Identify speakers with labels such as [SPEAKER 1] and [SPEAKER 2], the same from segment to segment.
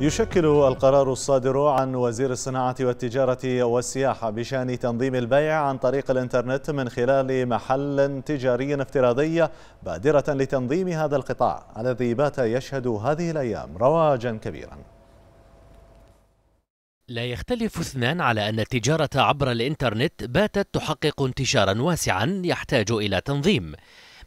[SPEAKER 1] يشكل القرار الصادر عن وزير الصناعة والتجارة والسياحة بشأن تنظيم البيع عن طريق الإنترنت من خلال محل تجاري افتراضي بادرة لتنظيم هذا القطاع الذي بات يشهد هذه الأيام رواجا كبيرا
[SPEAKER 2] لا يختلف اثنان على أن التجارة عبر الإنترنت باتت تحقق انتشارا واسعا يحتاج إلى تنظيم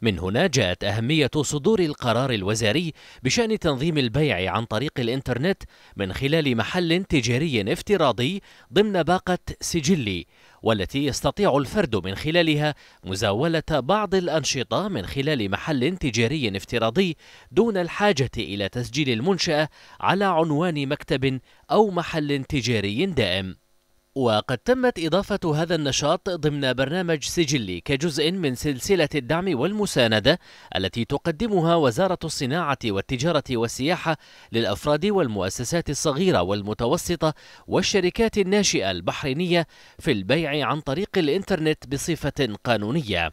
[SPEAKER 2] من هنا جاءت أهمية صدور القرار الوزاري بشأن تنظيم البيع عن طريق الإنترنت من خلال محل تجاري افتراضي ضمن باقة سجلي والتي يستطيع الفرد من خلالها مزاولة بعض الأنشطة من خلال محل تجاري افتراضي دون الحاجة إلى تسجيل المنشأة على عنوان مكتب أو محل تجاري دائم وقد تمت إضافة هذا النشاط ضمن برنامج سجلي كجزء من سلسلة الدعم والمساندة التي تقدمها وزارة الصناعة والتجارة والسياحة للأفراد والمؤسسات الصغيرة والمتوسطة والشركات الناشئة البحرينية في البيع عن طريق الإنترنت بصفة قانونية.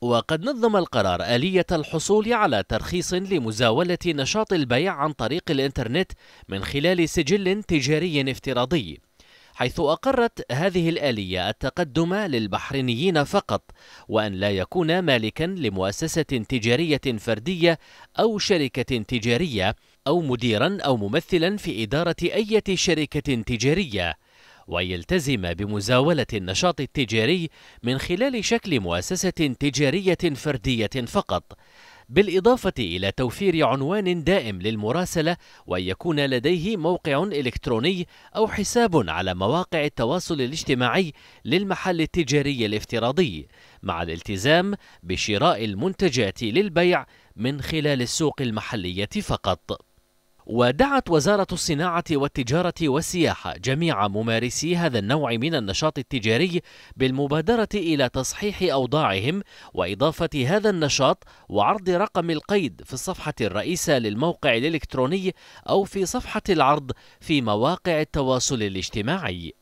[SPEAKER 2] وقد نظم القرار آلية الحصول على ترخيص لمزاولة نشاط البيع عن طريق الإنترنت من خلال سجل تجاري افتراضي حيث أقرت هذه الآلية التقدم للبحرينيين فقط وأن لا يكون مالكا لمؤسسة تجارية فردية أو شركة تجارية أو مديرا أو ممثلا في إدارة أي شركة تجارية ويلتزم بمزاولة النشاط التجاري من خلال شكل مؤسسة تجارية فردية فقط بالإضافة إلى توفير عنوان دائم للمراسلة وأن يكون لديه موقع إلكتروني أو حساب على مواقع التواصل الاجتماعي للمحل التجاري الافتراضي مع الالتزام بشراء المنتجات للبيع من خلال السوق المحلية فقط ودعت وزارة الصناعة والتجارة والسياحة جميع ممارسي هذا النوع من النشاط التجاري بالمبادرة إلى تصحيح أوضاعهم وإضافة هذا النشاط وعرض رقم القيد في الصفحة الرئيسة للموقع الإلكتروني أو في صفحة العرض في مواقع التواصل الاجتماعي